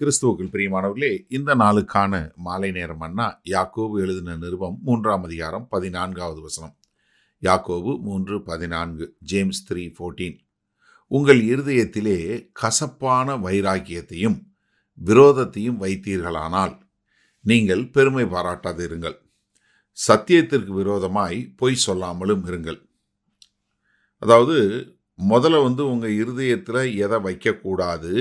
கிறிஸ்துவுக்குள் பிரியமானவர்களே இந்த நாளுக்கான மாலை நேரம் அண்ணா யாக்கோபு எழுதின நிருபம் மூன்றாம் அதிகாரம் பதினான்காவது வசனம் யாக்கோபு மூன்று பதினான்கு ஜேம்ஸ் த்ரீ ஃபோர்டீன் உங்கள் இருதயத்திலே கசப்பான வைராக்கியத்தையும் விரோதத்தையும் வைத்தீர்களானால் நீங்கள் பெருமை பாராட்டாது இருங்கள் சத்தியத்திற்கு விரோதமாய் பொய் சொல்லாமலும் இருங்கள் அதாவது முதல்ல வந்து உங்கள் இருதயத்தில் எதை வைக்கக்கூடாது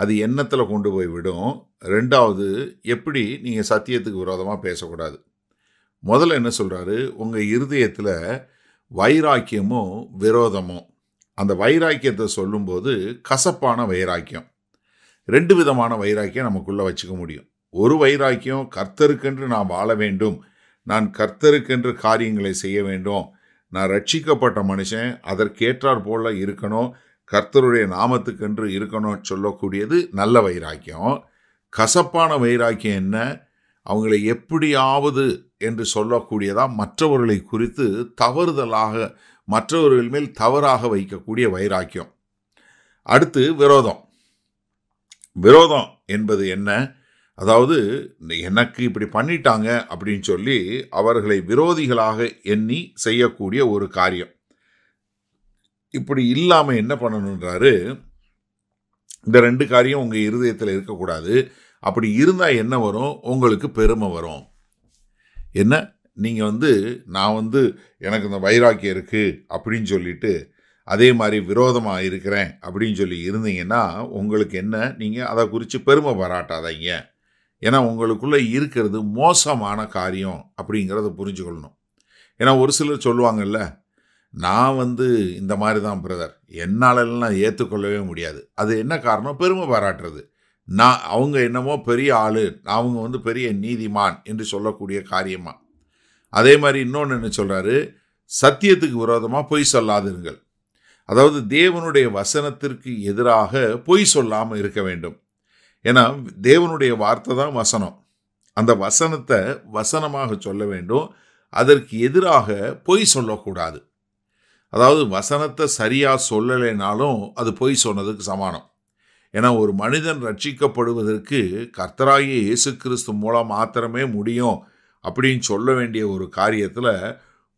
அது எண்ணத்தில் கொண்டு போய் விடும் ரெண்டாவது எப்படி நீங்கள் சத்தியத்துக்கு விரோதமாக பேசக்கூடாது முதல்ல என்ன சொல்கிறாரு உங்கள் இருதயத்தில் வைராக்கியமும் விரோதமும் அந்த வைராக்கியத்தை சொல்லும்போது கசப்பான வைராக்கியம் ரெண்டு விதமான வைராக்கியம் நமக்குள்ளே வச்சுக்க முடியும் ஒரு வைராக்கியம் கர்த்தருக்கென்று நான் வாழ வேண்டும் நான் கர்த்தருக்கென்று காரியங்களை செய்ய வேண்டும் நான் ரட்சிக்கப்பட்ட மனுஷன் அதற்கேற்றாற் போல இருக்கணும் கர்த்தருடைய நாமத்துக்கென்று இருக்கணும் சொல்லக்கூடியது நல்ல வைராக்கியம் கசப்பான வைராக்கியம் என்ன அவங்களை எப்படியாவது என்று சொல்லக்கூடியதாக மற்றவர்களை குறித்து தவறுதலாக மற்றவர்கள் மேல் தவறாக வைக்கக்கூடிய வைராக்கியம் அடுத்து விரோதம் விரோதம் என்பது என்ன அதாவது எனக்கு இப்படி பண்ணிட்டாங்க அப்படின்னு சொல்லி அவர்களை விரோதிகளாக எண்ணி செய்யக்கூடிய ஒரு காரியம் இப்படி இல்லாமல் என்ன பண்ணணுன்றாரு இந்த ரெண்டு காரியம் உங்கள் இருதயத்தில் இருக்கக்கூடாது அப்படி இருந்தால் என்ன வரும் உங்களுக்கு பெருமை வரும் என்ன நீங்கள் வந்து நான் வந்து எனக்கு இந்த வைராக்கியம் இருக்குது அப்படின்னு சொல்லிட்டு அதே மாதிரி விரோதமாக இருக்கிறேன் அப்படின்னு சொல்லி இருந்தீங்கன்னா உங்களுக்கு என்ன நீங்கள் அதை குறித்து பெருமை பாராட்டாதீங்க ஏன்னா உங்களுக்குள்ளே இருக்கிறது மோசமான காரியம் அப்படிங்கிறத புரிஞ்சுக்கொள்ளணும் ஏன்னா ஒரு சிலர் சொல்லுவாங்கல்ல நான் வந்து இந்த மாதிரி தான் பிரதர் என்னாலெல்லாம் ஏற்றுக்கொள்ளவே முடியாது அது என்ன காரணம் பெருமை பாராட்டுறது நான் அவங்க என்னமோ பெரிய ஆள் அவங்க வந்து பெரிய நீதிமான் என்று சொல்லக்கூடிய காரியமாக அதே மாதிரி இன்னொன்று என்ன சொல்கிறாரு சத்தியத்துக்கு விரோதமாக பொய் சொல்லாதீர்கள் அதாவது தேவனுடைய வசனத்திற்கு எதிராக பொய் சொல்லாமல் இருக்க வேண்டும் ஏன்னா தேவனுடைய வார்த்தை தான் வசனம் அந்த வசனத்தை வசனமாக சொல்ல வேண்டும் அதற்கு எதிராக பொய் சொல்லக்கூடாது அதாவது வசனத்தை சரியாக சொல்லலைனாலும் அது பொய் சொன்னதுக்கு சமானம் ஏன்னா ஒரு மனிதன் ரட்சிக்கப்படுவதற்கு கர்த்தராகிய இயேசு கிறிஸ்து மூலம் மாத்திரமே முடியும் அப்படின்னு சொல்ல வேண்டிய ஒரு காரியத்தில்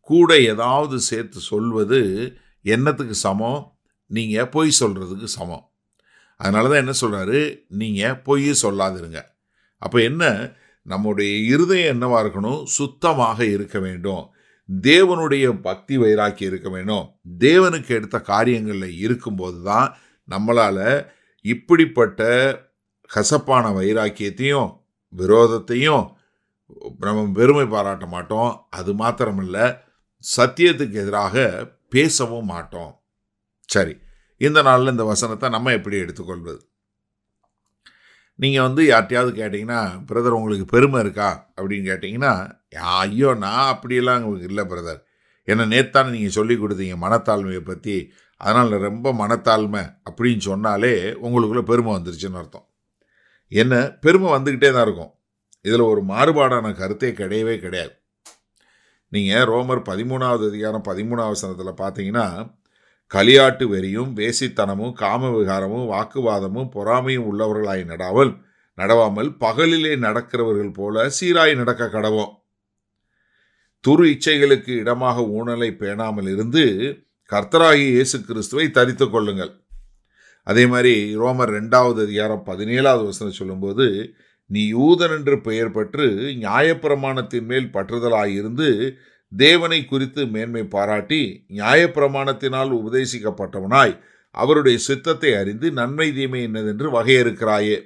கூட ஏதாவது சேர்த்து சொல்வது என்னத்துக்கு சமம் நீங்கள் பொய் சொல்கிறதுக்கு சமம் அதனால தான் என்ன சொல்கிறாரு நீங்கள் பொய் சொல்லாதிருங்க அப்போ என்ன நம்முடைய இருதயம் என்னவாக இருக்கணும் சுத்தமாக இருக்க வேண்டும் தேவனுடைய பக்தி வயிறாக்கி இருக்க வேணும் தேவனுக்கு எடுத்த காரியங்களில் இருக்கும்போது தான் நம்மளால் இப்படிப்பட்ட கசப்பான வைராக்கியத்தையும் விரோதத்தையும் நம்ம வெறுமை பாராட்ட மாட்டோம் அது மாத்திரமில்லை சத்தியத்துக்கு எதிராக பேசவும் மாட்டோம் சரி இந்த நாளில் இந்த வசனத்தை நம்ம எப்படி எடுத்துக்கொள்வது நீங்கள் வந்து யார்ட்டையாவது கேட்டிங்கன்னா பிரதர் உங்களுக்கு பெருமை இருக்கா அப்படின்னு கேட்டிங்கன்னா ஐயோ நான் அப்படியெல்லாம் உங்களுக்கு இல்லை பிரதர் என்னை நேத்தான நீங்கள் சொல்லி கொடுத்தீங்க மனத்தாழ்மையை பற்றி அதனால் ரொம்ப மனத்தாழ்மை அப்படின்னு சொன்னாலே உங்களுக்குள்ளே பெருமை வந்துருச்சுன்னு அர்த்தம் என்ன பெருமை வந்துக்கிட்டே தான் இருக்கும் இதில் ஒரு மாறுபாடான கருத்தே கிடையவே கிடையாது நீங்கள் ரோமர் பதிமூணாவது அதிகாரம் பதிமூணாவது சனத்தில் பார்த்தீங்கன்னா களியாட்டு வெறியும் வேசித்தனமும் காம விகாரமும் வாக்குவாதமும் பொறாமையும் உள்ளவர்களாய் நடாமல் நடவாமல் பகலிலே நடக்கிறவர்கள் போல சீராய் நடக்க கடவோம் துரு இச்சைகளுக்கு இடமாக ஊனலை பேணாமல் இருந்து கர்த்தராகி இயேசு கிறிஸ்துவை தரித்து கொள்ளுங்கள் அதே மாதிரி ரோமர் ரெண்டாவது அதிகாரம் பதினேழாவது வசனம் சொல்லும்போது நீ யூதன் என்று பெயர் பெற்று நியாயப்பிரமாணத்தின் மேல் பற்றுதலாயிருந்து தேவனை குறித்து மேன்மை பாராட்டி நியாயப்பிரமாணத்தினால் உபதேசிக்கப்பட்டவனாய் அவருடைய சித்தத்தை அறிந்து நன்மை தீமை என்னதென்று வகையறுக்கிறாயே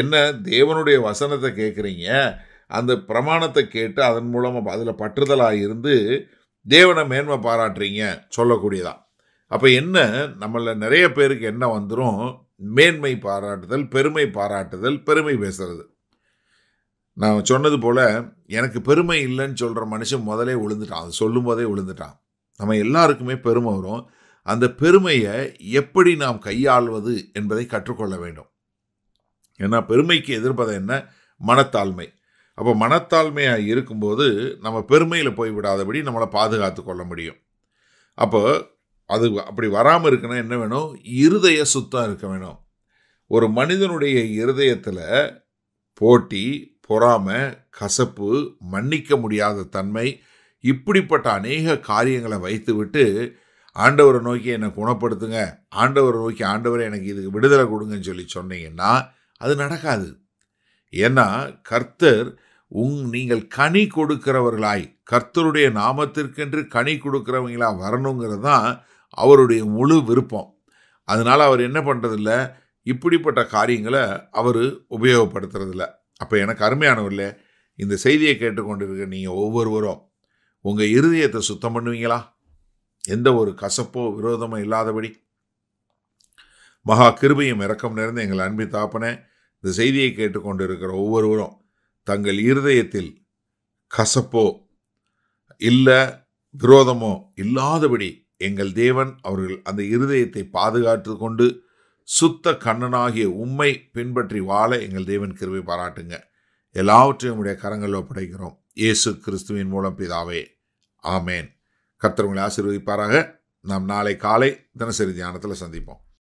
என்ன தேவனுடைய வசனத்தை கேட்குறீங்க அந்த பிரமாணத்தை கேட்டு அதன் மூலமாக அதில் பற்றுதலாக இருந்து தேவனை மேன்மை பாராட்டுறீங்க சொல்லக்கூடியதான் அப்போ என்ன நம்மள நிறைய பேருக்கு என்ன வந்துடும் மேன்மை பாராட்டுதல் பெருமை பாராட்டுதல் பெருமை பேசுறது நான் சொன்னது போல் எனக்கு பெருமை இல்லைன்னு சொல்கிற மனுஷன் முதலே விழுந்துட்டான் அது சொல்லும் போதே விழுந்துட்டான் நம்ம எல்லாருக்குமே பெருமை வரும் அந்த பெருமையை எப்படி நாம் கையாள்வது என்பதை கற்றுக்கொள்ள வேண்டும் ஏன்னா பெருமைக்கு எதிர்ப்பதை என்ன மனத்தாழ்மை அப்போ மனத்தாழ்மையாக இருக்கும்போது நம்ம பெருமையில் போய் விடாதபடி நம்மளை பாதுகாத்து கொள்ள முடியும் அப்போ அது அப்படி வராமல் இருக்குன்னா என்ன வேணும் இருதய சுத்தம் இருக்க வேணும் ஒரு மனிதனுடைய இருதயத்தில் போட்டி பொறாமை கசப்பு மன்னிக்க முடியாத தன்மை இப்படிப்பட்ட அநேக காரியங்களை வைத்துவிட்டு ஆண்டவரை நோக்கி என்னை குணப்படுத்துங்க ஆண்டவரை நோக்கி ஆண்டவரை எனக்கு இதுக்கு விடுதலை கொடுங்கன்னு சொல்லி சொன்னீங்கன்னா அது நடக்காது ஏன்னா கர்த்தர் உங் நீங்கள் கனி கொடுக்கிறவர்களாய் கர்த்தருடைய நாமத்திற்கென்று கனி கொடுக்குறவங்களா வரணுங்கிறது தான் அவருடைய முழு விருப்பம் அதனால் அவர் என்ன பண்ணுறதில்ல இப்படிப்பட்ட காரியங்களை அவர் உபயோகப்படுத்துறதில்லை அப்போ எனக்கு இல்லை இந்த செய்தியை கேட்டுக்கொண்டிருக்க நீங்கள் ஒவ்வொருவரும் உங்கள் இருதயத்தை சுத்தம் பண்ணுவீங்களா எந்த ஒரு கசப்போ விரோதமோ இல்லாதபடி மகா கிருபையும் இறக்கம் நேர்ந்து எங்கள் அன்பி தாப்பன இந்த செய்தியை கேட்டுக்கொண்டிருக்கிற ஒவ்வொருவரும் தங்கள் இருதயத்தில் கசப்போ இல்லை விரோதமோ இல்லாதபடி எங்கள் தேவன் அவர்கள் அந்த இருதயத்தை பாதுகாத்து கொண்டு சுத்த கண்ணனாகிய உண்மை பின்பற்றி வாழ எங்கள் தேவன் கிருவை பாராட்டுங்க எல்லாவற்றையும் உடைய கரங்களில் ஒப்படைக்கிறோம் இயேசு கிறிஸ்துவின் மூலம் பிதாவே ஆமேன் கர்த்தர் உங்களை ஆசீர்வதிப்பாராக நாம் நாளை காலை தினசரி தியானத்தில் சந்திப்போம்